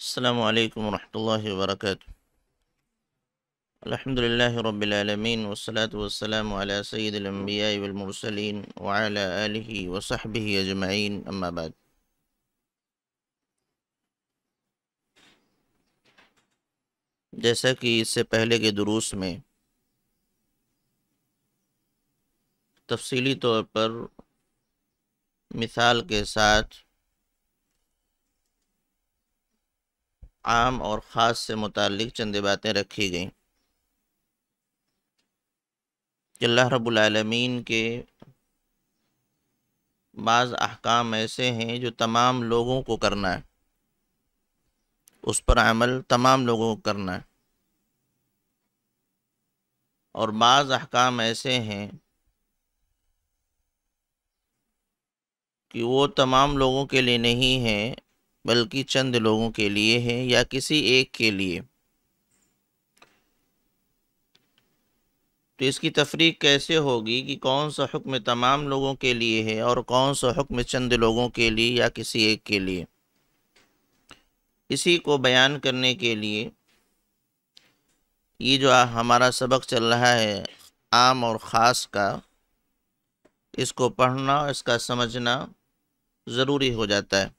السلام عليكم ورحمة الله وبركاته الحمد لله رب العالمين والصلاة والسلام على سيد الأنبياء والمرسلين وعلى آله وصحبه أجمعين أما بعد کہ اس سے پہلے کے دروس میں تفصیلی طور پر مثال کے ساتھ आम और ख़ास से मुतल चंद बातें रखी गई कि अल्लाह रबालमीन के बाज़ अहकाम ऐसे हैं जो तमाम लोगों को करना है उस पर अमल तमाम लोगों को करना है और बाज़ अहकाम ऐसे हैं कि वो तमाम लोगों के लिए नहीं हैं बल्कि चंद लोगों के लिए है या किसी एक के लिए तो इसकी तफरीक कैसे होगी कि कौन सा हुक्म तमाम लोगों के लिए है और कौन सा हुक्म चंद लोगों के लिए या किसी एक के लिए इसी को बयान करने के लिए ये जो हमारा सबक चल रहा है आम और ख़ास का इसको पढ़ना इसका समझना ज़रूरी हो जाता है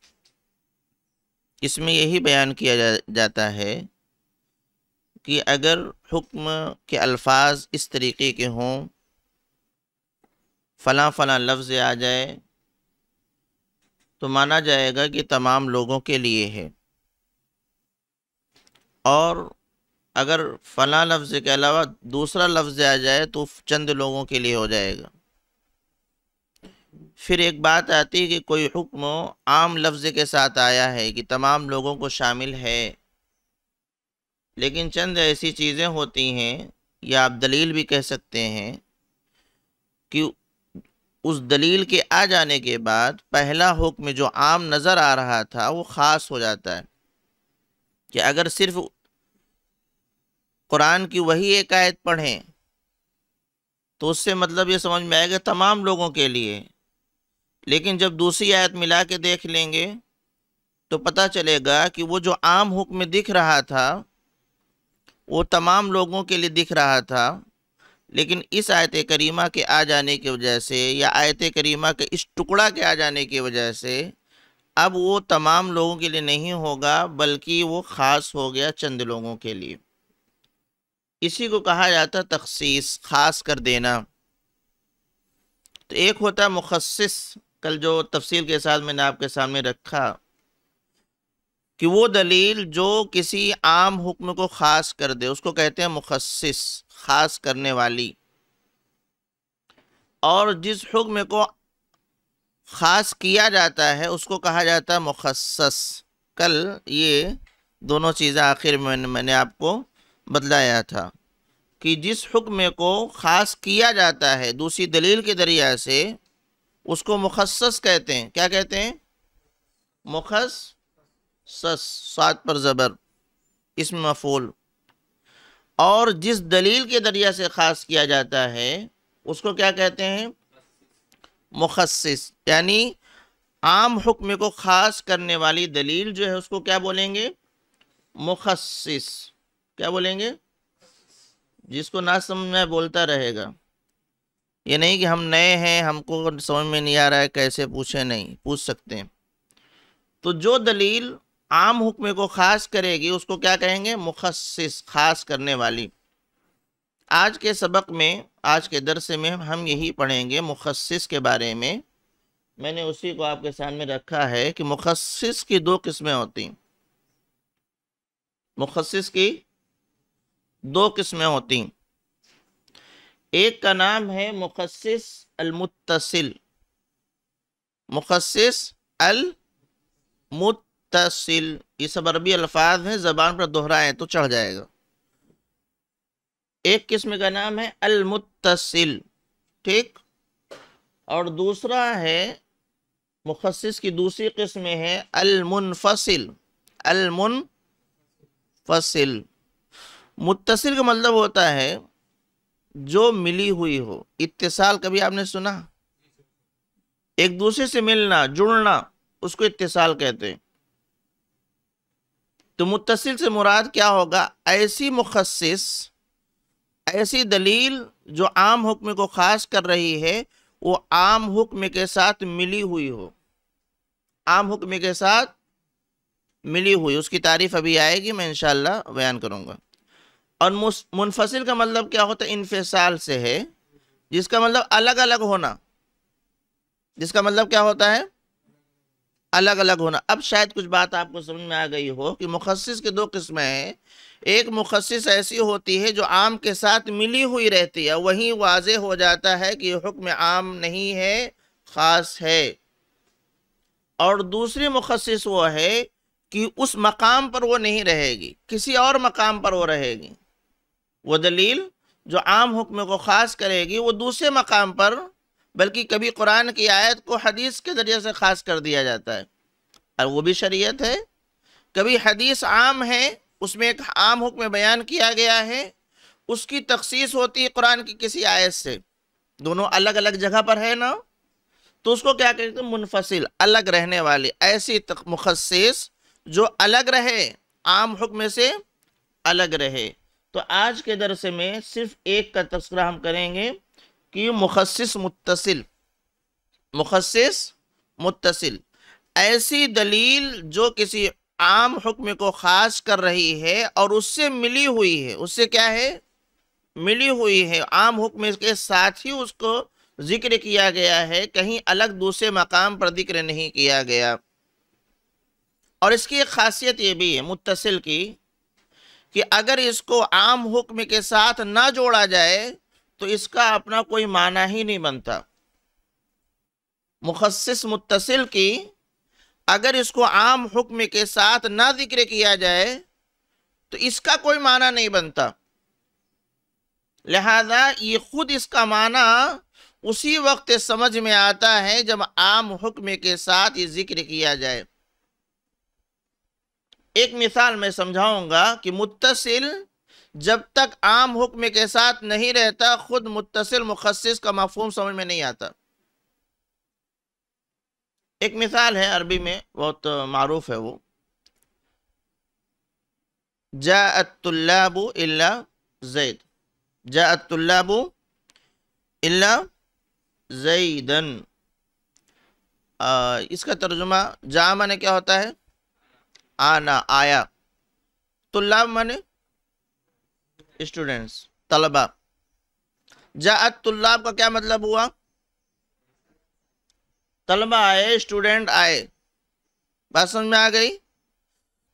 इसमें यही बयान किया जा, जाता है कि अगर हुक्म के अल्फाज इस तरीके के हों फ़लाँ फ़लाँ लफ्ज़ आ जाए तो माना जाएगा कि तमाम लोगों के लिए है और अगर फ़लाँ लफ्ज़ के अलावा दूसरा लफ्ज़ आ जाए तो चंद लोगों के लिए हो जाएगा फिर एक बात आती है कि कोई हुक्म आम लफ्ज़ के साथ आया है कि तमाम लोगों को शामिल है लेकिन चंद ऐसी चीज़ें होती हैं या आप दलील भी कह सकते हैं कि उस दलील के आ जाने के बाद पहला हुक्म जो आम नज़र आ रहा था वो ख़ास हो जाता है कि अगर सिर्फ कुरान की वही एक आयत पढ़ें तो उससे मतलब ये समझ में आएगा तमाम लोगों के लिए लेकिन जब दूसरी आयत मिला के देख लेंगे तो पता चलेगा कि वो जो आम हुक्म दिख रहा था वो तमाम लोगों के लिए दिख रहा था लेकिन इस आयत करीमा के आ जाने की वजह से या आयत करीमा के इस टुकड़ा के आ जाने की वजह से अब वो तमाम लोगों के लिए नहीं होगा बल्कि वो ख़ास हो गया चंद लोगों के लिए इसी को कहा जाता तखसीस ख़ास कर देना तो एक होता मुखसस कल जो तफसील के साथ मैंने आपके सामने रखा कि वो दलील जो किसी आम हुक्म को ख़ास कर दे उसको कहते हैं मुखसिस ख़ास करने वाली और जिस हुक्म को ख़ास किया जाता है उसको कहा जाता है मुखसस कल ये दोनों चीज़ें आखिर में मैंने आपको बतलाया था कि जिस हुक्म को ख़ास किया जाता है दूसरी दलील के दरिया से उसको मुखसस कहते हैं क्या कहते हैं मुखस सात पर ज़बर इसमें मफूल और जिस दलील के दरिया से ख़ास किया जाता है उसको क्या कहते हैं मुखसस यानी आम हुक्म को ख़ास करने वाली दलील जो है उसको क्या बोलेंगे मुखसस क्या बोलेंगे जिसको ना समझ में बोलता रहेगा ये नहीं कि हम नए हैं हमको समझ में नहीं आ रहा है कैसे पूछे नहीं पूछ सकते हैं तो जो दलील आम हुक्म को ख़ास करेगी उसको क्या कहेंगे मुखसिस ख़ास करने वाली आज के सबक में आज के दरसे में हम यही पढ़ेंगे मुखसिस के बारे में मैंने उसी को आपके सामने रखा है कि मुखस की दो किस्में होती हैं मुखस की दो किस्में होती हैं एक का नाम है मुखसिस अलमुतसिल मुखसिस अलमुतसिल ये सब अरबी अल्फाज हैं ज़बान पर दोहराएं तो चढ़ जाएगा एक किस्म का नाम है अलमुतसिल ठीक और दूसरा है मुखसिस की दूसरी किस्म है अलमुनफसिल फसिल मुतसिल का मतलब होता है जो मिली हुई हो इत्तेसाल कभी आपने सुना एक दूसरे से मिलना जुड़ना उसको इत्तेसाल कहते हैं तो मुतसिल से मुराद क्या होगा ऐसी मुखसिस ऐसी दलील जो आम हुक्म को खास कर रही है वो आम हुक्म के साथ मिली हुई हो आम हुक्म के साथ मिली हुई उसकी तारीफ अभी आएगी मैं इंशाल्लाह बयान करूँगा और मुनफसिल का मतलब क्या होता है इनफसाल से है जिसका मतलब अलग अलग होना जिसका मतलब क्या होता है अलग अलग होना अब शायद कुछ बात आपको समझ में आ गई हो कि मुखसिस के दो किस्में हैं एक मुखसिस ऐसी होती है जो आम के साथ मिली हुई रहती है वहीं वाज हो जाता है कि हुक्म आम नहीं है ख़ास है और दूसरी मुखसिस वो है कि उस मकाम पर वो नहीं रहेगी किसी और मकाम पर वो रहेगी वो दलील जो आम हुक्म को ख़ास करेगी वो दूसरे मकाम पर बल्कि कभी कुरान की आयत को हदीस के ज़रिए से ख़ास कर दिया जाता है और वो भी शरीयत है कभी हदीस आम है उसमें एक आम हुक्म बयान किया गया है उसकी तखसीस होती है कुरान की किसी आयत से दोनों अलग अलग जगह पर है ना तो उसको क्या कहते हैं मुनफसिल अलग रहने वाली ऐसी मुखसिस जो अलग रहे आम हुक्म से अलग रहे तो आज के दरस में सिर्फ एक का तस्करा हम करेंगे कि मुखसिस मुतसिल मुखसिस मुतसिल ऐसी दलील जो किसी आम हुक्म को ख़ास कर रही है और उससे मिली हुई है उससे क्या है मिली हुई है आम हुक्म के साथ ही उसको जिक्र किया गया है कहीं अलग दूसरे मकाम पर जिक्र नहीं किया गया और इसकी एक खासियत ये भी है मुतसिल की कि अगर इसको आम हुक्म के साथ ना जोड़ा जाए तो इसका अपना कोई माना ही नहीं बनता मुखसिस मुतसिल की अगर इसको आम हुक्म के साथ ना जिक्र किया जाए तो इसका कोई माना नहीं बनता लिहाजा ये खुद इसका माना उसी वक्त समझ में आता है जब आम हुक्म के साथ ये जिक्र किया जाए एक मिसाल मैं समझाऊंगा कि मुतसिल जब तक आम हुक्म के साथ नहीं रहता खुद मुतसिल मुखसिस का मफहम समझ में नहीं आता एक मिसाल है अरबी में बहुत मरूफ है वो जातुल्लाबू इल्ला जैद जातुल्लाबू इल्ला जैदन इसका तर्जुमा जामा ने क्या होता है आना आया तो लाब माने स्टूडेंट्स तलबा जात तुल्लाब तो का क्या मतलब हुआ तलबा आए स्टूडेंट आए बात समझ में आ गई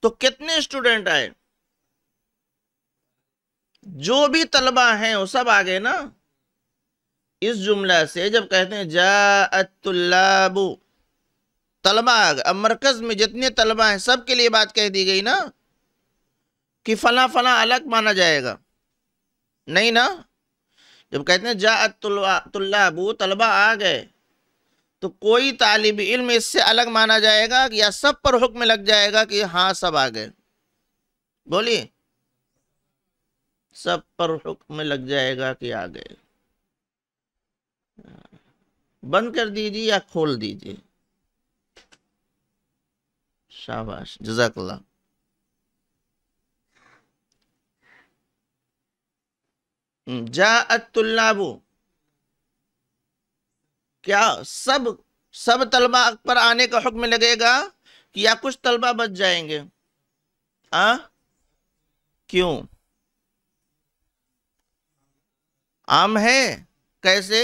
तो कितने स्टूडेंट आए जो भी तलबा हैं वो सब आ गए ना इस जुमला से जब कहते हैं जातुल्लाबू तो तलबा मरकज़ में जितने तलबा हैं सब के लिए बात कह दी गई ना कि फ़ला फ़ला अलग माना जाएगा नहीं ना जब कहते हैं जा तुल्लाबू तलबा आ गए तो कोई तालब इल्म इससे अलग माना जाएगा या सब पर हुक्म लग जाएगा कि हाँ सब आ गए बोलिए सब पर हुक्म लग जाएगा कि आ गए बंद कर दीजिए या खोल दीजिए शाबाश जजाकल्ला हम्म, जा अतुल्लाबू क्या सब सब तलबा पर आने का हुक्म लगेगा कि या कुछ तलबा बच जाएंगे आ हाँ? क्यों आम है कैसे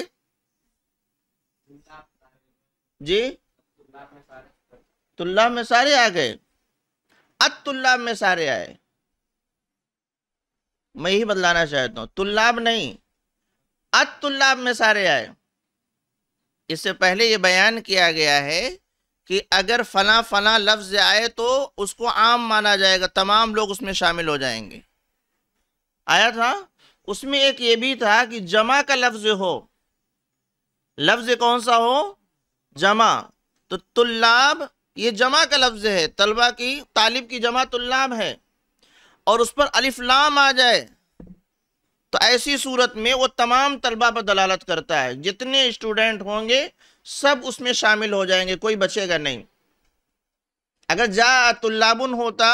जी तुल्ला में सारे आ गए अतुल्लाब में सारे आए मैं ही बदलाना चाहता हूं तुल्लाब नहीं अतुल्लाब में सारे आए इससे पहले यह बयान किया गया है कि अगर फना फना लफ्ज आए तो उसको आम माना जाएगा तमाम लोग उसमें शामिल हो जाएंगे आया था उसमें एक ये भी था कि जमा का लफ्ज हो लफ्ज कौन सा हो जमा तो तुल्लाब ये जमा का लफ्ज़ है तलबा की तालिब की जमा जमातुल्लाम है और उस पर अलिफ्लाम आ जाए तो ऐसी सूरत में वो तमाम तलबा पर दलालत करता है जितने स्टूडेंट होंगे सब उसमें शामिल हो जाएंगे कोई बचेगा नहीं अगर जा तुल्लाबन होता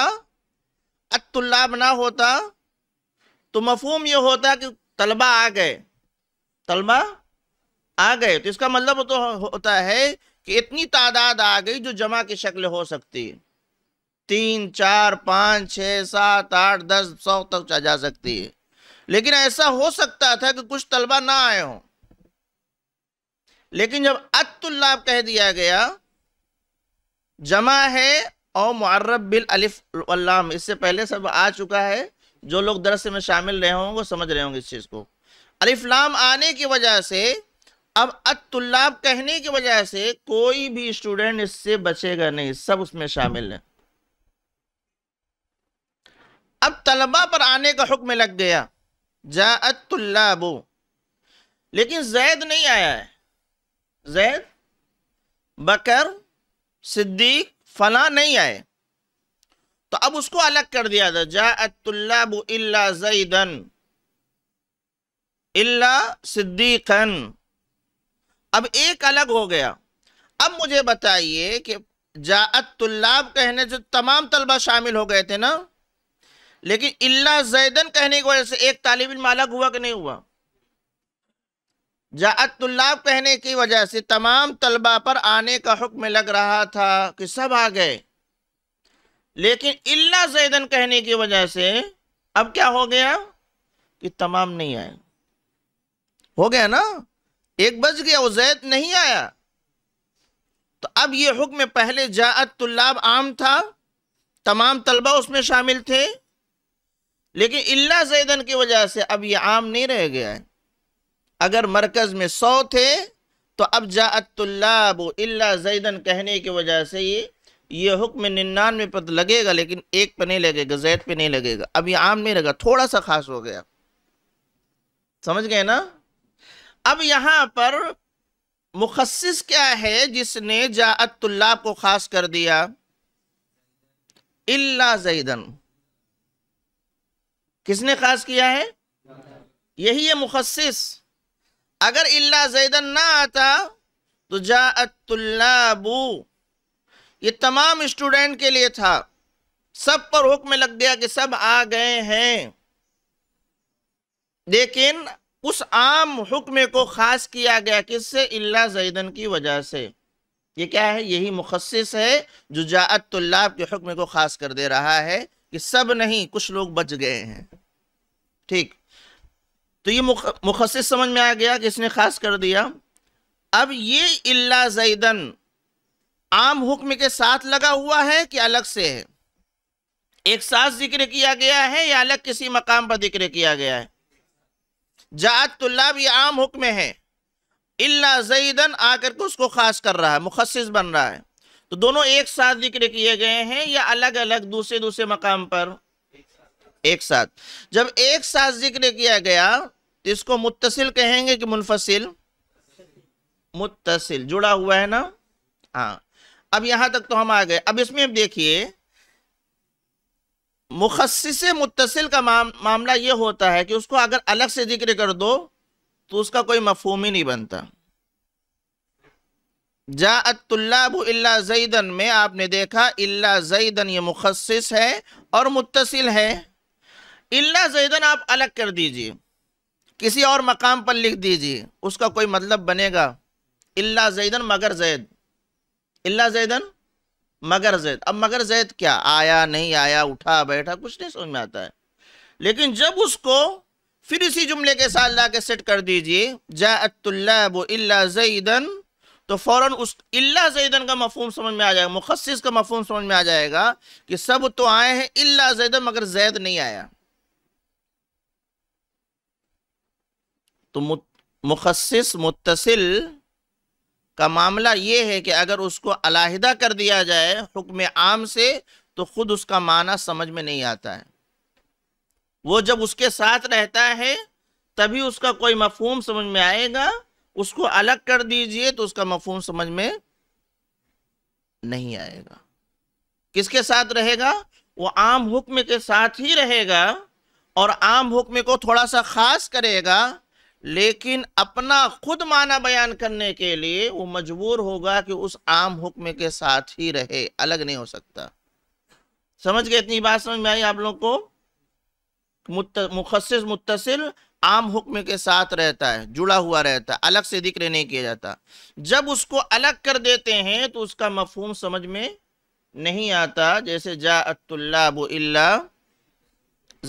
अतुल्लाब ना होता तो मफहम यह होता कि तलबा आ गए तलबा आ गए तो इसका मतलब तो होता है कि इतनी तादाद आ गई जो जमा की शक्ल हो सकती है तीन चार पाँच छः सात आठ दस सौ तक जा सकती है लेकिन ऐसा हो सकता था कि कुछ तलबा ना आए हों लेकिन जब अतुल्लाब कह दिया गया जमा है और मुर्रब बिल अलिफ अल्लाम इससे पहले सब आ चुका है जो लोग दरस में शामिल रहे होंगे समझ रहे होंगे इस चीज़ को लाम आने की वजह से अब अतुल्लाब कहने की वजह से कोई भी स्टूडेंट इससे बचेगा नहीं सब उसमें शामिल है अब तलबा पर आने का हुक्म लग गया जा अतुल्लाबो लेकिन जैद नहीं आया है जैद बकर सिद्दीक फला नहीं आए तो अब उसको अलग कर दिया था जा अतुल्लाबो इल्ला जैदन इल्ला सिद्दीकन अब एक अलग हो गया अब मुझे बताइए कि जात तुल्लाब कहने से तमाम तलबा शामिल हो गए थे ना लेकिन इल्ला जैदन कहने की वजह से एक तालब इन अलग हुआ कि नहीं हुआ जात तुल्लाब कहने की वजह से तमाम तलबा पर आने का हुक्म लग रहा था कि सब आ गए लेकिन इल्ला जैदन कहने की वजह से अब क्या हो गया कि तमाम नहीं आए हो गया ना एक बज गया वो जैद नहीं आया तो अब ये हुक्म पहले जात तुल्लाब आम था तमाम तलबा उसमें शामिल थे लेकिन इल्ला जैदन की वजह से अब ये आम नहीं रह गया है अगर मरकज़ में सौ थे तो अब तुल्लाब इल्ला जैदन कहने की वजह से ये ये हुक्म निन्यानवे पर तो लगेगा लेकिन एक पर नहीं लगेगा जैद पे नहीं लगेगा अब ये आम नहीं रहेगा थोड़ा सा खास हो गया समझ गए ना अब यहाँ पर मुखसिस क्या है जिसने जातुल्लाब को खास कर दिया इल्ला जैदन किसने खास किया है यही है मुखसिस अगर इल्ला जैदन ना आता तो जातुल्लाबू ये तमाम स्टूडेंट के लिए था सब पर हुक्म लग गया कि सब आ गए हैं लेकिन उस आम हुक्म को ख़ास किया गया किससे इल्ला जैदन की वजह से ये क्या है यही मुखस है जो जात तल्लाब के हुक्म को ख़ास कर दे रहा है कि सब नहीं कुछ लोग बच गए हैं ठीक तो ये मुखसस समझ में आ गया कि इसने ख़ास कर दिया अब ये इल्ला जैदन आम हुक्म के साथ लगा हुआ है कि अलग से है एक साथ जिक्र किया गया है या अलग किसी मकाम पर जिक्र किया गया है जात तुल्लाब तो ये आम हुक्म है इल्ला जईदन आकर के उसको ख़ास कर रहा है मुखसिस बन रहा है तो दोनों एक साथ जिक्र किए गए हैं या अलग अलग दूसरे दूसरे मकाम पर एक साथ जब एक साथ जिक्र किया गया तो इसको मुतसिल कहेंगे कि मुनफसिल मुतसिल जुड़ा हुआ है ना हाँ अब यहां तक तो हम आ गए अब इसमें देखिए मुखस मुतसिल का माम, मामला ये होता है कि उसको अगर अलग से जिक्र कर दो तो उसका कोई मफहूम ही नहीं बनता जातुल्लाबुल्ला जईदन में आपने देखा इल्ला जईदन ये मुखस है और मुतसिल है इल्ला जईदन आप अलग कर दीजिए किसी और मकाम पर लिख दीजिए उसका कोई मतलब बनेगा इल्ला जैदन मगर जैद इल्ला जैदन मगर जैद अब मगर जैद क्या आया नहीं आया उठा बैठा कुछ नहीं समझ में आता है लेकिन जब उसको फिर इसी जुमले के साथ ला के सेट कर दीजिए जादन तो फौरन उस इल्ला जैदन का मफहम समझ में आ जाएगा मुखसिस का मफहम समझ में आ जाएगा कि सब तो आए हैं इल्ला जैदन मगर जैद नहीं आया तो मुखसिस मुतसिल का मामला ये है कि अगर उसको अलाहिदा कर दिया जाए हुक्म आम से तो ख़ुद उसका माना समझ में नहीं आता है वो जब उसके साथ रहता है तभी उसका कोई मफहम समझ में आएगा उसको अलग कर दीजिए तो उसका मफहम समझ में नहीं आएगा किसके साथ रहेगा वो आम हुक्म के साथ ही रहेगा और आम हुक्म को थोड़ा सा ख़ास करेगा लेकिन अपना खुद माना बयान करने के लिए वो मजबूर होगा कि उस आम हुक्म के साथ ही रहे अलग नहीं हो सकता समझ गए इतनी बात समझ में आई आप लोग को मुखस मुतसिल आम हुक्म के साथ रहता है जुड़ा हुआ रहता है अलग से जिक्र नहीं किया जाता जब उसको अलग कर देते हैं तो उसका मफहूम समझ में नहीं आता जैसे जातुल्लाबुल्ला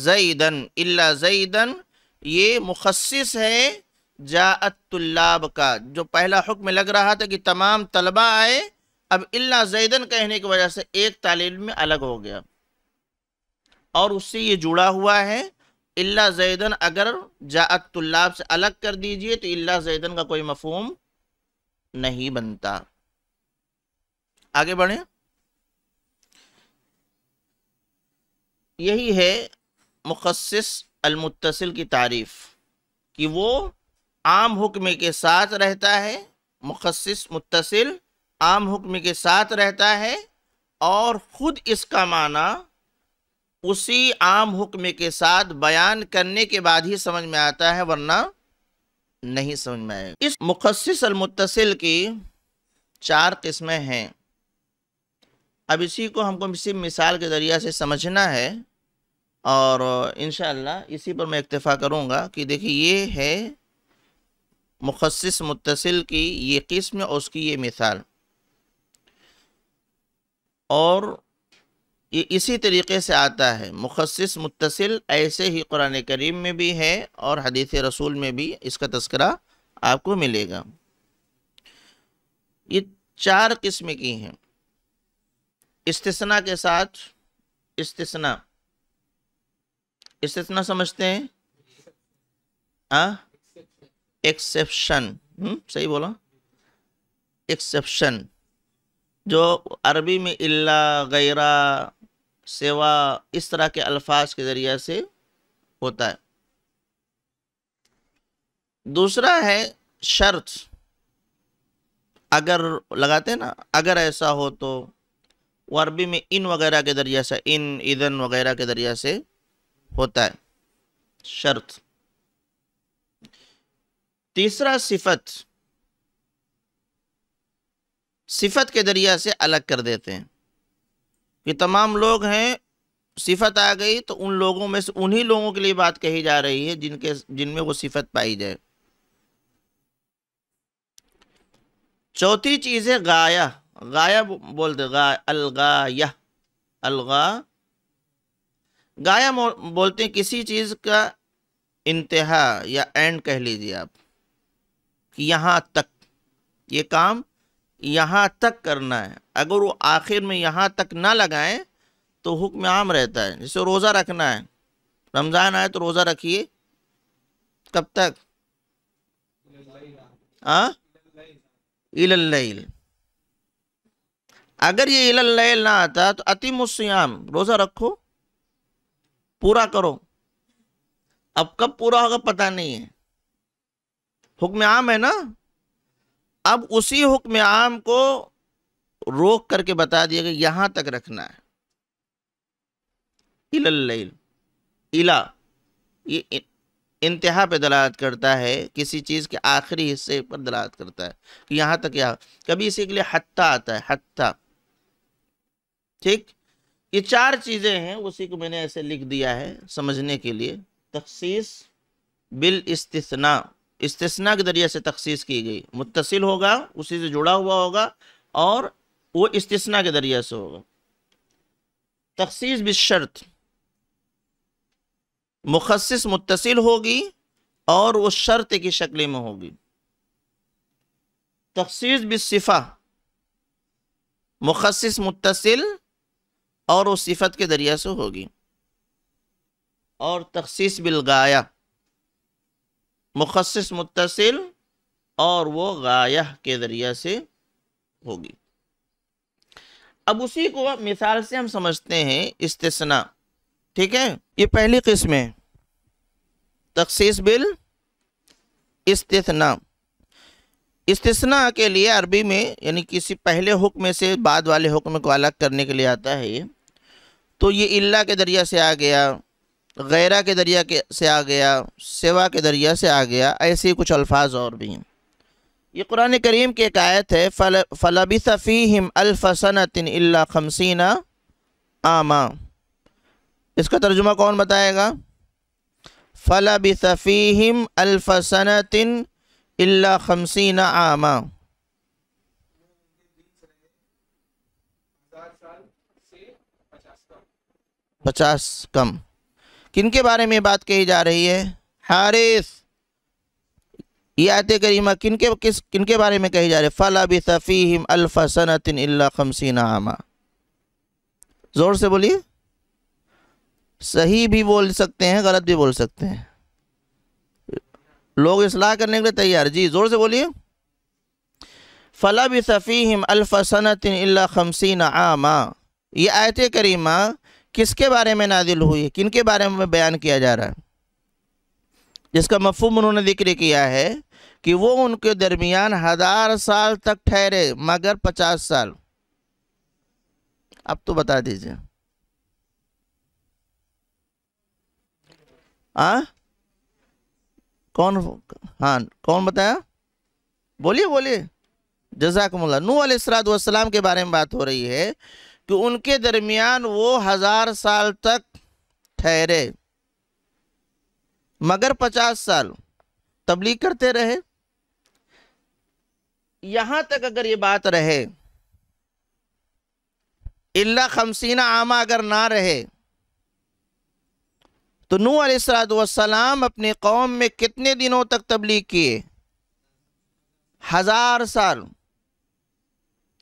जईदन इल्ला जईदन ये मुखस है जाब का जो पहला हुक्म लग रहा था कि तमाम तलबा आए अब इल्ला जैदन कहने की वजह से एक तालीम में अलग हो गया और उससे ये जुड़ा हुआ है इल्ला जैदन अगर जाब से अलग कर दीजिए तो इल्ला जैदन का कोई मफहम नहीं बनता आगे बढ़े यही है मुखस अलमुतसिल की तारीफ कि वो आम हुक्म के साथ रहता है मुखसिस मुतसिल आम हुक्म के साथ रहता है और ख़ुद इसका माना उसी आम हुक्म के साथ बयान करने के बाद ही समझ में आता है वरना नहीं समझ में आएगा इस मुखसिस अलमुतसिल की चार किस्में हैं अब इसी को हमको इसी मिसाल के ज़रिए से समझना है और इन इसी पर मैं इक्तफ़ा करूँगा कि देखिए ये है मुखसस मुतसिल की ये किस्म और उसकी ये मिसाल और ये इसी तरीके से आता है मुखसस मुतसिल ऐसे ही कुरान करीम में भी है और हदीस रसूल में भी इसका तस्करा आपको मिलेगा ये चार किस्म की हैं इस्तना के साथ इस्तना इतना समझते हैं एक्सेप्शन हम्म, सही बोला एक्सेप्शन जो अरबी में इल्ला गैरा सेवा इस तरह के अल्फाज के ज़रिए से होता है दूसरा है शर्त अगर लगाते हैं ना अगर ऐसा हो तो वो अरबी में इन वगैरह के ज़रिए से इन इधन वगैरह के ज़रिए से होता है शर्त तीसरा सिफत सिफत के दरिया से अलग कर देते हैं कि तमाम लोग हैं सिफत आ गई तो उन लोगों में से उन्हीं लोगों के लिए बात कही जा रही है जिनके जिनमें वो सिफत पाई जाए चौथी चीज़ है गाया गाया बोलते गा अलगा अलगा गाया बोलते हैं किसी चीज़ का इंतहा या एंड कह लीजिए आप कि यहाँ तक ये काम यहाँ तक करना है अगर वो आखिर में यहाँ तक ना लगाएं तो हुक्म आम रहता है जैसे रोज़ा रखना है रमज़ान आए तो रोज़ा रखिए कब तक हाँ इल अगर ये इल ना आता तो अतिमुसयाम रोज़ा रखो पूरा करो अब कब पूरा होगा पता नहीं है हुक्म आम है ना अब उसी हुक्म आम को रोक करके बता दिया कि यहां तक रखना है इलल इला ये इंतहा पे दलालत करता है किसी चीज़ के आखिरी हिस्से पर दलालत करता है कि तक यहाँ कभी इसी के लिए हत्ता आता है हत्ता ठीक ये चार चीज़ें हैं उसी को मैंने ऐसे लिख दिया है समझने के लिए तखसीस बिल इस्तना इस्तना के जरिए से तखसीस की गई मुतसिल होगा उसी से जुड़ा हुआ होगा और वो इस्तना के जरिए से होगा तखसीस शर्त मुखसिस मुतसिल होगी और वो शर्त की शक्ल में होगी तखसीस सिफा मुखसिस मुतसिल और उस सिफत के दरिया से होगी और तखसीस गाया मुखस मुतसिल और वो गाया के ज़रिया से होगी अब उसी को मिसाल से हम समझते हैं इस्तना ठीक है ये पहली किस्म है तखसीस बिल इस्तना इस्तना के लिए अरबी में यानी किसी पहले हुक्म से बाद वाले हुक्म को अलग करने के लिए आता है ये तो ये इल्ला के दरिया से आ गया गैरा के दरिया के से आ गया सेवा के दरिया से आ गया ऐसे कुछ अल्फाज और भी हैं ये कुरान करीम की एक आयत है फल फलबी फ़ीम अल्फसनतिन अल्ला खमसना आमा इसका तर्जुमा कौन बताएगा फलबी फ़ीम अल्फसनतिन अल्ला खमसीना आमा पचास कम किनके बारे में बात कही जा रही है हारिस ये आयत करीमा किनके किस किनके बारे में कही जा रही है फ़ला बफ़ीम अल्फ़सनतिन खमसिन आमा ज़ोर से बोलिए सही भी बोल सकते हैं गलत भी बोल सकते हैं लोग इसलाह करने के लिए तैयार जी ज़ोर से बोलिए फ़ला बफ़ीम अल्फ़सनतिन खमसिन आमा ये आयत करीमा किसके बारे में नादिल हुई है किन के बारे में बयान किया जा रहा है जिसका मफहम उन्होंने जिक्र किया है कि वो उनके दरमियान हज़ार साल तक ठहरे मगर पचास साल अब तो बता दीजिए आ कौन हाँ कौन बताया बोलिए बोलिए जजाकमल्ला नू अलसरात के बारे में बात हो रही है कि तो उनके दरमियान वो हज़ार साल तक ठहरे मगर पचास साल तबलीग करते रहे यहाँ तक अगर ये बात रहे इल्ला खमसीना आमा अगर ना रहे तो नू अलैहिस्सलाम अपनी कौम में कितने दिनों तक तबलीग किए हज़ार साल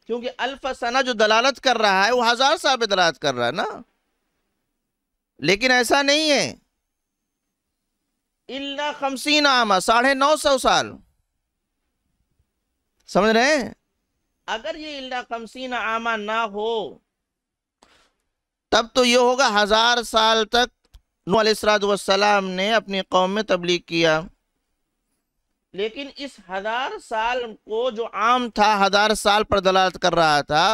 क्योंकि अल्फसना जो दलालत कर रहा है वो हज़ार साहब दलालत कर रहा है ना लेकिन ऐसा नहीं है इल्ला खमसीन आमा साढ़े नौ सौ साल समझ रहे हैं अगर ये इल्ला खमसीन आमा ना हो तब तो ये होगा हज़ार साल तक नू सलाम ने अपनी कौम में तबलीग किया लेकिन इस हजार साल को जो आम था हजार साल पर दलालत कर रहा था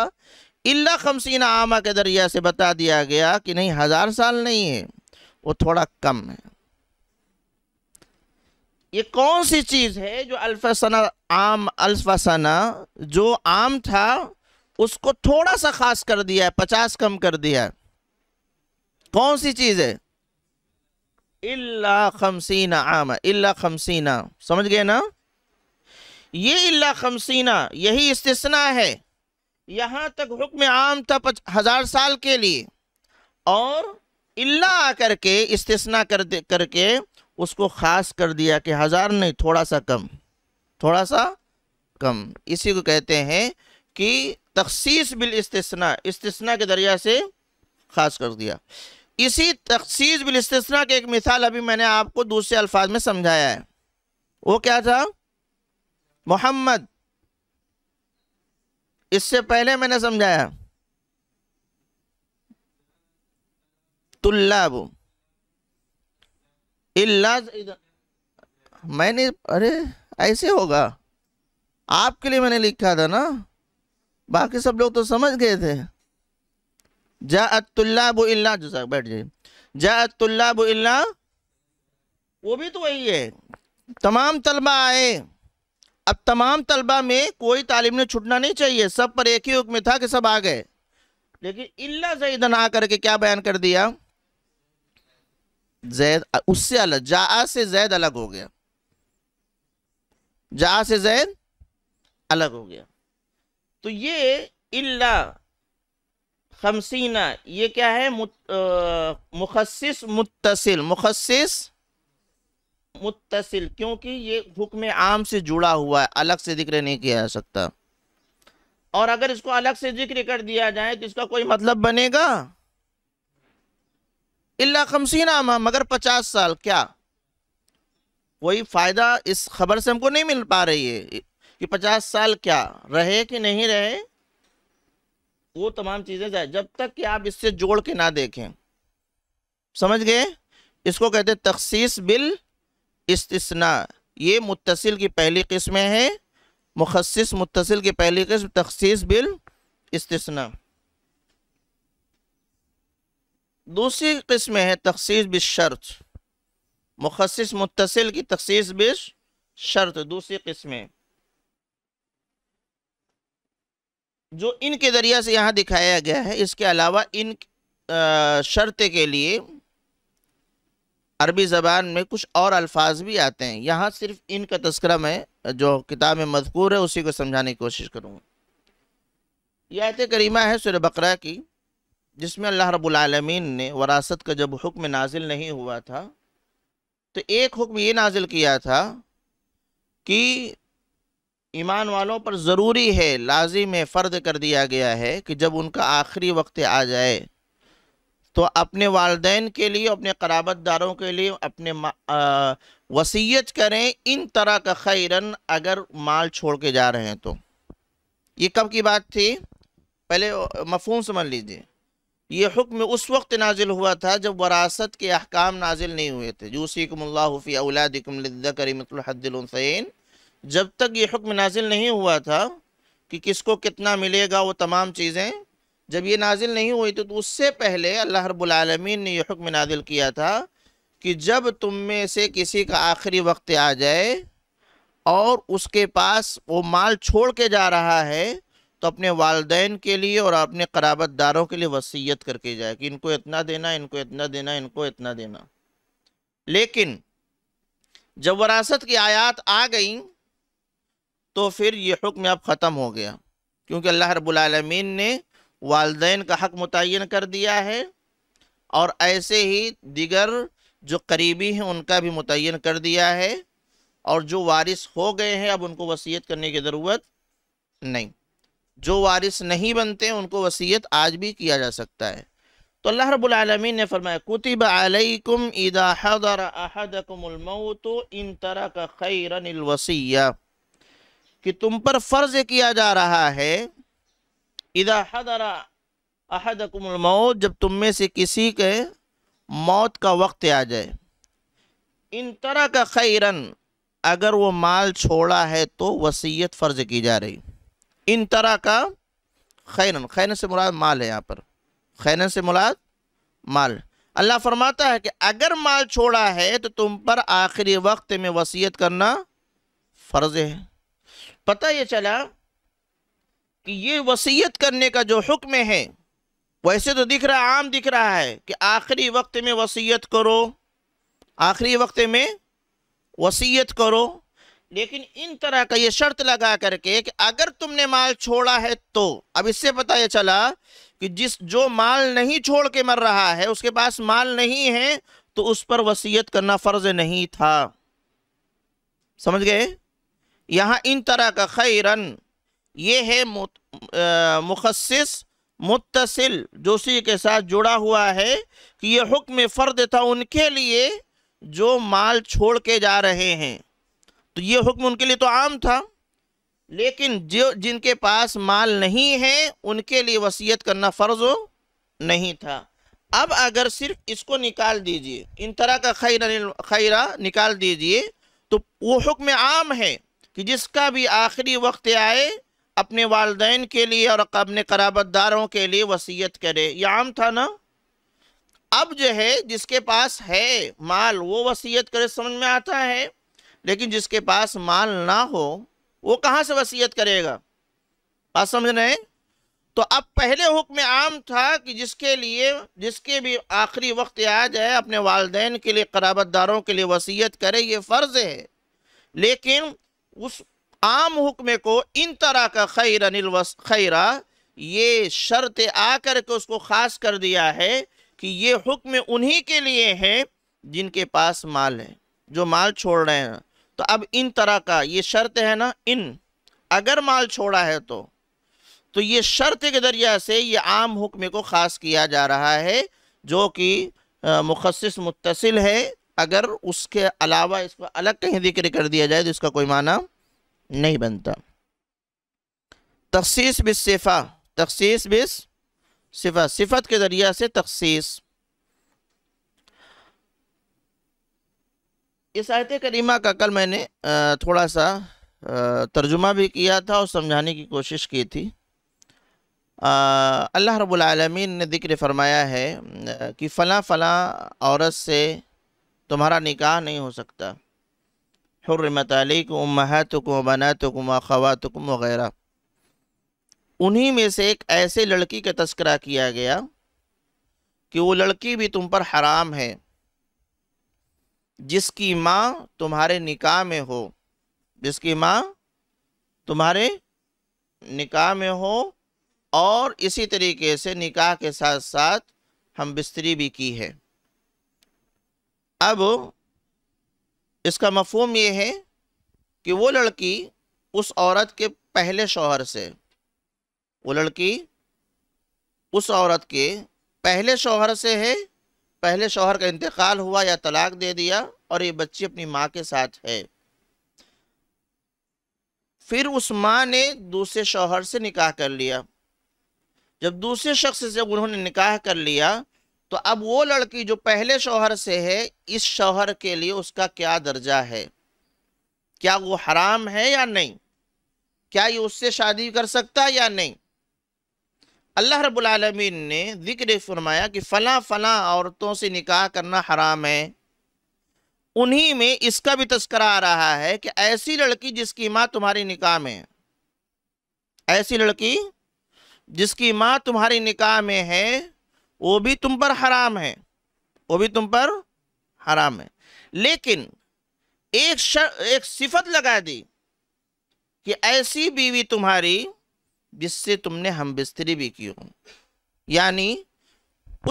इल्ला खमसीना आमा के दरिया से बता दिया गया कि नहीं हजार साल नहीं है वो थोड़ा कम है ये कौन सी चीज़ है जो अल्फासना आम अल्फासना जो आम था उसको थोड़ा सा खास कर दिया है पचास कम कर दिया है कौन सी चीज़ है इल्ला खमसीना आम इल्ला खमसीना समझ गए ना ये इल्ला खमसीना यही इस्तना है यहाँ तक हुक्म आम था पच, हज़ार साल के लिए और इल्ला आकर के इस्तना कर करके उसको ख़ास कर दिया कि हज़ार नहीं थोड़ा सा कम थोड़ा सा कम इसी को कहते हैं कि तखसीस बिल इस्तना इस्तना के दरिया से ख़ास कर दिया इसी तखसीस बिलस्तना की एक मिसाल अभी मैंने आपको दूसरे अल्फाज में समझाया है वो क्या था मोहम्मद इससे पहले मैंने समझाया तुल्लाब इलाज मैंने अरे ऐसे होगा आपके लिए मैंने लिखा था ना बाकी सब लोग तो समझ गए थे जातुल्लाबुल्ला जो सर बैठ जाइए जातुल्लाबुल्ला वो भी तो वही है तमाम तलबा आए अब तमाम तलबा में कोई तालीम ने छुटना नहीं चाहिए सब पर एक ही हुक्म था कि सब आ गए लेकिन इल्ला जैद ना करके क्या बयान कर दिया जैद उससे अलग जा से जैद अलग हो गया जा से जैद अलग हो गया तो ये इल्ला खमसीना ये क्या है मुखसिस मुतसिल मुखसिस मुतसिल क्योंकि ये हुक्म आम से जुड़ा हुआ है अलग से जिक्र नहीं किया जा सकता और अगर इसको अलग से जिक्र कर दिया जाए तो इसका कोई मतलब बनेगा इल्ला खमसीना माह मगर पचास साल क्या कोई फ़ायदा इस खबर से हमको नहीं मिल पा रही है कि पचास साल क्या रहे कि नहीं रहे वो तमाम चीज़ें जाए जब तक कि आप इससे जोड़ के ना देखें समझ गए इसको कहते तखसीस बिल इसना ये मुतसिल की पहली किस्में हैं मुखसस मुतसिल की पहली किस्म तखसीस बिल इसना दूसरी किस्म है तखसीस शर्त मुखसिस मुतसिल की तखसीस बिश शर्त दूसरी किस्में जो इन के ज़रिया से यहाँ दिखाया गया है इसके अलावा इन शर्त के लिए अरबी ज़बान में कुछ और अल्फाज भी आते हैं यहाँ सिर्फ इन का तस्करा मैं जो किताब में मजकूर है उसी को समझाने की कोशिश करूँगा यह आयत करीमा है सुर बकरा की जिसमें अल्लाह रबालमीन ने वरासत का जब हुक्म नाजिल नहीं हुआ था तो एक हुक्म ये नाजिल किया था कि ईमान वालों पर ज़रूरी है लाजिम है फ़र्द कर दिया गया है कि जब उनका आखिरी वक्त आ जाए तो अपने वालदेन के लिए अपने कराबत दारों के लिए अपने आ, वसीयत करें इन तरह का खैरन अगर माल छोड़ के जा रहे हैं तो ये कब की बात थी पहले मफहम समझ लीजिए ये हुक्म उस वक्त नाजिल हुआ था जब वरासत के अहकाम नाजिल नहीं हुए थे जूसी कमल्लाफ़ी अलादिकमकर मतलहदिलसैन जब तक ये हुक्म नाजिल नहीं हुआ था कि किसको कितना मिलेगा वो तमाम चीज़ें जब ये नाजिल नहीं हुई तो, तो उससे पहले अल्लाह रबालमीन ने यह हुक्म नाजिल किया था कि जब तुम में से किसी का आखिरी वक्त आ जाए और उसके पास वो माल छोड़ के जा रहा है तो अपने वालदेन के लिए और अपने कराबत दारों के लिए वसीयत करके जाए कि इनको इतना देना इनको इतना देना इनको इतना देना लेकिन जब वरासत की आयात आ गई तो फिर ये हुक्म अब ख़त्म हो गया क्योंकि अल्लाह रबालमीन ने वालदे का हक मुतन कर दिया है और ऐसे ही दिगर जो करीबी हैं उनका भी मुतन कर दिया है और जो वारिस हो गए हैं अब उनको वसीयत करने की ज़रूरत नहीं जो वारिस नहीं बनते उनको वसीयत आज भी किया जा सकता है तो अल्लाह रबालमीन ने फरमाया कुतब अलकुम इदाहदर अहदकुमत इन तरह का खैरन वसीया कि तुम पर फर्ज किया जा रहा है इदा हदरा मौत जब तुम में से किसी के मौत का वक्त आ जाए इन तरह का खैरन अगर वो माल छोड़ा है तो वसीयत फ़र्ज की जा रही इन तरह का खैरन खैरन से मुराद माल है यहाँ पर खैरन से मुराद माल अल्लाह फरमाता है कि अगर माल छोड़ा है तो तुम पर आखिरी वक्त में वसीयत करना फ़र्ज है पता यह चला कि ये वसीयत करने का जो हुक्म है वैसे तो दिख रहा आम दिख रहा है कि आखिरी वक्त में वसीयत करो आखिरी वक्त में वसीयत करो लेकिन इन तरह का ये शर्त लगा करके कि अगर तुमने माल छोड़ा है तो अब इससे पता यह चला कि जिस जो माल नहीं छोड़ के मर रहा है उसके पास माल नहीं है तो उस पर वसीयत करना फ़र्ज नहीं था समझ गए यहाँ इन तरह का खैरन ये है मुखसिस मुतसिल जोशी के साथ जुड़ा हुआ है कि ये हुक्म फ़र्द था उनके लिए जो माल छोड़ के जा रहे हैं तो ये हुक्म उनके लिए तो आम था लेकिन जो जिनके पास माल नहीं है उनके लिए वसीयत करना फ़र्ज़ नहीं था अब अगर सिर्फ इसको निकाल दीजिए इन तरह का खैरा खैरा निकाल दीजिए तो वो हुक्म आम है कि जिसका भी आखिरी वक्त आए अपने वालदेन के लिए और अपने कराबतदारों के लिए वसीयत करे यह आम था ना अब जो है जिसके पास है माल वो वसीयत करे समझ में आता है लेकिन जिसके पास माल ना हो वो कहाँ से वसीयत करेगा बात समझ रहे हैं तो अब पहले हुक्म आम था कि जिसके लिए जिसके भी आखिरी वक्त आ जाए अपने वालदेन के लिए कराबतदारों के लिए वसीयत करे ये फ़र्ज़ है लेकिन उस आम हुक्म को इन तरह का खैर खैरा ये शर्त आकर के उसको ख़ास कर दिया है कि ये हुक्म उन्हीं के लिए है जिनके पास माल है जो माल छोड़ रहे हैं तो अब इन तरह का ये शर्त है ना इन अगर माल छोड़ा है तो तो ये शर्त के ज़रिया से ये आम हुक्म को ख़ास किया जा रहा है जो कि मुखसस मुतसिल है अगर उसके अलावा इसको अलग कहीं जिक्र कर दिया जाए तो इसका कोई माना नहीं बनता तखसीस बिस सिफ़ा तखसीस बिस सिफ़ा सिफत के ज़रिए से तखसीस इस आयत करीमा का कल मैंने थोड़ा सा तर्जुमा भी किया था और समझाने की कोशिश की थी अल्लाह रब्बुल रबालमीन ने जिक्र फरमाया है कि फ़लाँ फ़लाँ औरत से तुम्हारा निकाह नहीं हो सकता हर्रमत अलैकुम महतुकुम बनातुकुम ख़वातुकुम वगैरह उन्हीं में से एक ऐसे लड़की का तस्करा किया गया कि वो लड़की भी तुम पर हराम है जिसकी माँ तुम्हारे निकाह में हो जिसकी माँ तुम्हारे निकाह में हो और इसी तरीके से निकाह के साथ साथ हम बिस्तरी भी की है अब इसका मफहम यह है कि वो लड़की उस औरत के पहले शोहर से वो लड़की उस औरत के पहले शोहर से है पहले शोहर का इंतकाल हुआ या तलाक दे दिया और ये बच्ची अपनी माँ के साथ है फिर उस माँ ने दूसरे शोहर से निकाह कर लिया जब दूसरे शख्स से जब उन्होंने निकाह कर लिया तो अब वो लड़की जो पहले शोहर से है इस शोहर के लिए उसका क्या दर्जा है क्या वो हराम है या नहीं क्या ये उससे शादी कर सकता है या नहीं अल्लाह रबालमीन ने जिक्र फरमाया कि फला फला औरतों से निकाह करना हराम है उन्हीं में इसका भी तस्करा आ रहा है कि ऐसी लड़की जिसकी माँ तुम्हारी निकाह में ऐसी लड़की जिसकी माँ तुम्हारी निकाह में है वो भी तुम पर हराम है वो भी तुम पर हराम है लेकिन एक शर, एक सिफत लगा दी कि ऐसी बीवी तुम्हारी जिससे तुमने हम बिस्तरी भी की हो यानी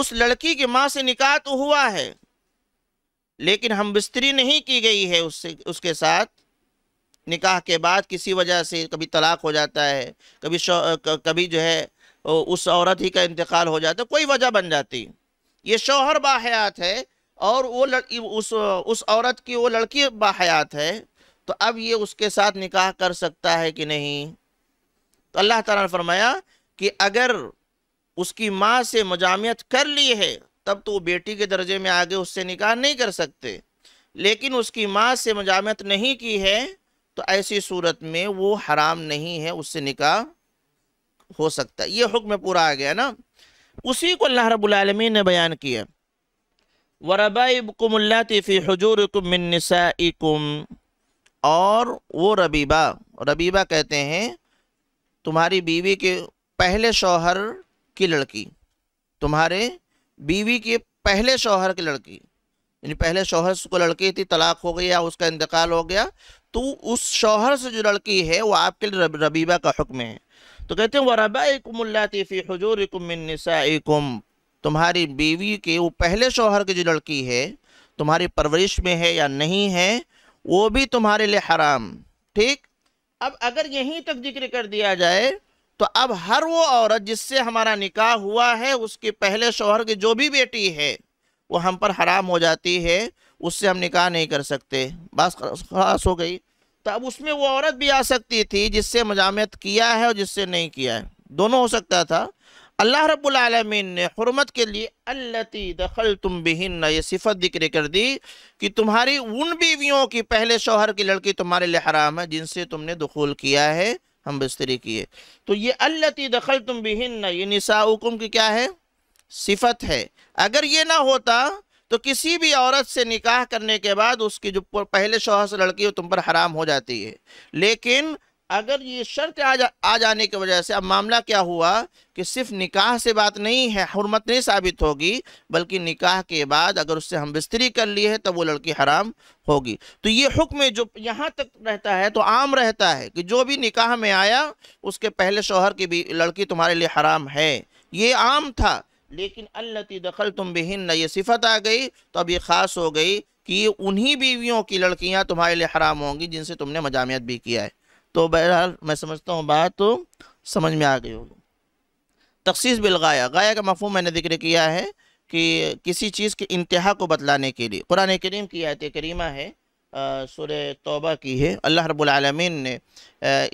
उस लड़की की माँ से निकाह तो हुआ है लेकिन हम बिस्तरी नहीं की गई है उससे उसके साथ निकाह के बाद किसी वजह से कभी तलाक हो जाता है कभी कभी जो है उस औरत ही का इंतकाल हो जाता कोई वजह बन जाती ये शौहर बाहयात है और वो लड़की उस उस औरत की वो लड़की बाहयात है तो अब ये उसके साथ निकाह कर सकता है कि नहीं तो अल्लाह ताला ने फरमाया कि अगर उसकी माँ से मजामियत कर ली है तब तो वो बेटी के दर्जे में आगे उससे निकाह नहीं कर सकते लेकिन उसकी माँ से मजामियत नहीं की है तो ऐसी सूरत में वो हराम नहीं है उससे निकाह हो सकता है ये हुक्म पूरा आ गया ना उसी को अल्लाह रबालमीन ने बयान किया वरबाबकुमल्लाफ़ी हजूरकुमिनसाकुम और वो रबीबा रबीबा कहते हैं तुम्हारी बीवी के पहले शौहर की लड़की तुम्हारे बीवी के पहले शौहर की लड़की यानी पहले से को लड़की थी तलाक हो गई या उसका इंतकाल हो गया तो उस शौहर से जो लड़की है वो आपके लिए रबीबा का हुक्म है तो कहते हैं वरबाई फ़ी हजूर कुमिनसाकुम तुम्हारी बीवी के वो पहले शोहर की जो लड़की है तुम्हारी परवरिश में है या नहीं है वो भी तुम्हारे लिए हराम ठीक अब अगर यहीं तक जिक्र कर दिया जाए तो अब हर वो औरत जिससे हमारा निकाह हुआ है उसके पहले शोहर की जो भी बेटी है वो हम पर हराम हो जाती है उससे हम निकाह नहीं कर सकते बस खास हो गई तब तो उसमें वो औरत भी आ सकती थी जिससे मजामत किया है और जिससे नहीं किया है दोनों हो सकता था अल्लाह रब्बुल रबालमीन ने हरमत के लिए अल्लती दखल तुम बिहिन ये सिफत जिक्र कर दी कि तुम्हारी उन बीवियों की पहले शोहर की लड़की तुम्हारे लिए हराम है जिनसे तुमने दखूल किया है हम बिस्तरी किए तो ये अल्लती दखल तुम बिहिन ये निसाउकुम की क्या है सिफत है अगर ये ना होता तो किसी भी औरत से निकाह करने के बाद उसकी जो पहले शोहर से लड़की हो तुम पर हराम हो जाती है लेकिन अगर ये शर्त आ, जा, आ जाने की वजह से अब मामला क्या हुआ कि सिर्फ निकाह से बात नहीं है हरमत नहीं साबित होगी बल्कि निकाह के बाद अगर उससे हम बिस्तरी कर लिए है तब वो लड़की हराम होगी तो ये हुक्म जो यहाँ तक रहता है तो आम रहता है कि जो भी निकाह में आया उसके पहले शोहर की भी लड़की तुम्हारे लिए हराम है ये आम था लेकिन अल्लती दखल तुम बिहिन ये सिफत आ गई तो अब ये ख़ास हो गई कि उन्हीं बीवियों की लड़कियां तुम्हारे लिए हराम होंगी जिनसे तुमने मजामियत भी किया है तो बहरहाल मैं समझता हूँ बात तो समझ में आ गई होगी तखसीस बिलगाया गाया का मफहम मैंने जिक्र किया है कि किसी चीज़ के इंतहा को बतलाने के लिए कुरान करीम की आयत करीमा है सुर तोबा की है अल्लाह रबालमीन ने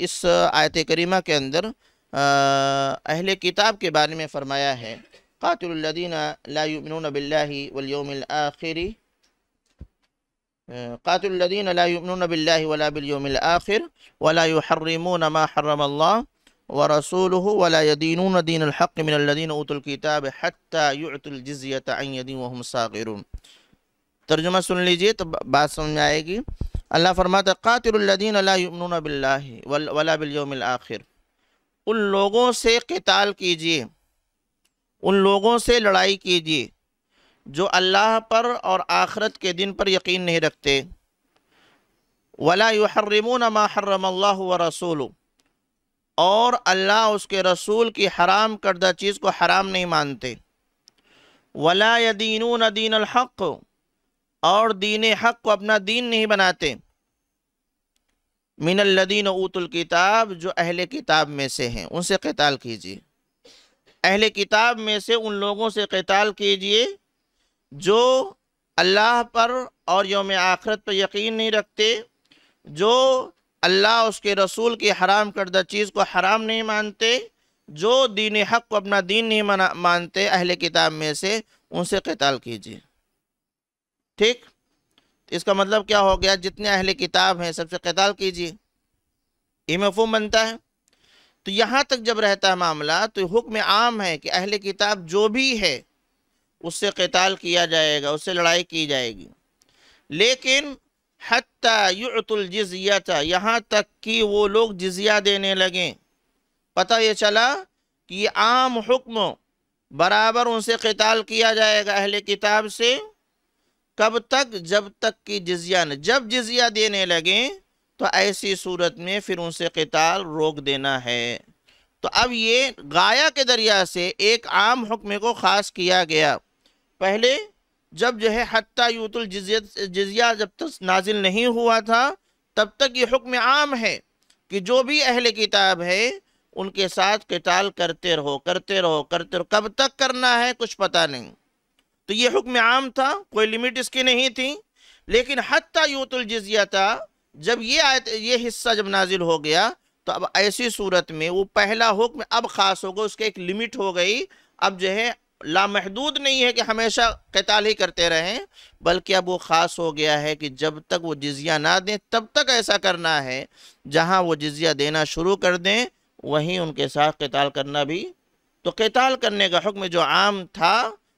इस आयत करीमा के अंदर अहल किताब के बारे में फ़रमाया है قاتلوا الذين لا يؤمنون بالله واليوم الآخر قاتلوا الذين لا يؤمنون بالله ولا باليوم الآخر ولا يحرمون ما حرم الله ورسوله ولا يدينون دين الحق من الذين أوتوا الكتاب حتى يعطوا الجزية عن يد وهم صاغرون ترجمة सुन लीजिए तो बात समझ आएगी قاتل الذين لا يؤمنون بالله ولا باليوم الآخر ان لوگوں سے قتال کیجئے उन लोगों से लड़ाई कीजिए जो अल्लाह पर और आखरत के दिन पर यकीन नहीं रखते वला मा माहर्रम अल्लाह व रसूल और अल्लाह उसके रसूल की हराम करदा चीज़ को हराम नहीं मानते वला यदीन दीन हक़ और दीन हक़ को अपना दीन नहीं बनाते मिनल्लदीन उतुल किताब जो अहले किताब में से हैं उनसे कताल कीजिए अहल किताब में से उन लोगों से कताल कीजिए जो अल्लाह पर और योम आखरत पर यकीन नहीं रखते जो अल्लाह उसके रसूल की हराम करदा चीज़ को हराम नहीं मानते जो दीन हक को अपना दीन नहीं मना मानते अहल किताब में से उनसे कताल कीजिए ठीक तो इसका मतलब क्या हो गया जितने अहल किताब हैं सबसे कताल कीजिए ये मफहम बनता है तो यहाँ तक जब रहता है मामला तो हुक्म आम है कि अहल किताब जो भी है उससे कताल किया जाएगा उससे लड़ाई की जाएगी लेकिन हत्यातुलजिया था यहाँ तक कि वो लोग जिजिया देने लगें पता ये चला कि ये आम हुक्म बराबर उनसे कताल किया जाएगा अहल किताब से कब तक जब तक कि जिजिया न जब जिजिया देने लगें तो ऐसी सूरत में फिर उनसे कताल रोक देना है तो अब ये गाया के दरिया से एक आम हुक्म को ख़ास किया गया पहले जब जो है हती यूतुल जजिया जब तक नाजिल नहीं हुआ था तब तक ये हुक्म आम है कि जो भी अहल किताब है उनके साथ कताल करते रहो करते रहो करते रहो कब तक करना है कुछ पता नहीं तो ये हुक्म आम था कोई लिमिट इसकी नहीं थी लेकिन हती यूतुल जजिया था जब ये आयत ये हिस्सा जब नाजिल हो गया तो अब ऐसी सूरत में वो पहला हुक्म अब ख़ास होगा उसके एक लिमिट हो गई अब जो है लामहदूद नहीं है कि हमेशा कैताल ही करते रहें बल्कि अब वो ख़ास हो गया है कि जब तक वो जजिया ना दें तब तक ऐसा करना है जहाँ वो जजिया देना शुरू कर दें वहीं उनके साथ कैताल करना भी तो कैताल करने का हुक्म जो आम था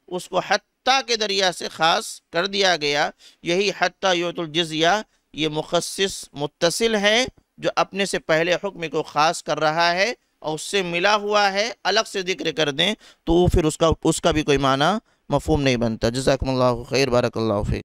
उसको हती के दरिया से ख़ास कर दिया गया यही हती युतुलजिया ये मुखसस मुतसिल है जो अपने से पहले हुक्म को ख़ास कर रहा है और उससे मिला हुआ है अलग से जिक्र कर दें तो फिर उसका उसका भी कोई माना मफहम नहीं बनता जजाकम्ला खैर बारकल्ला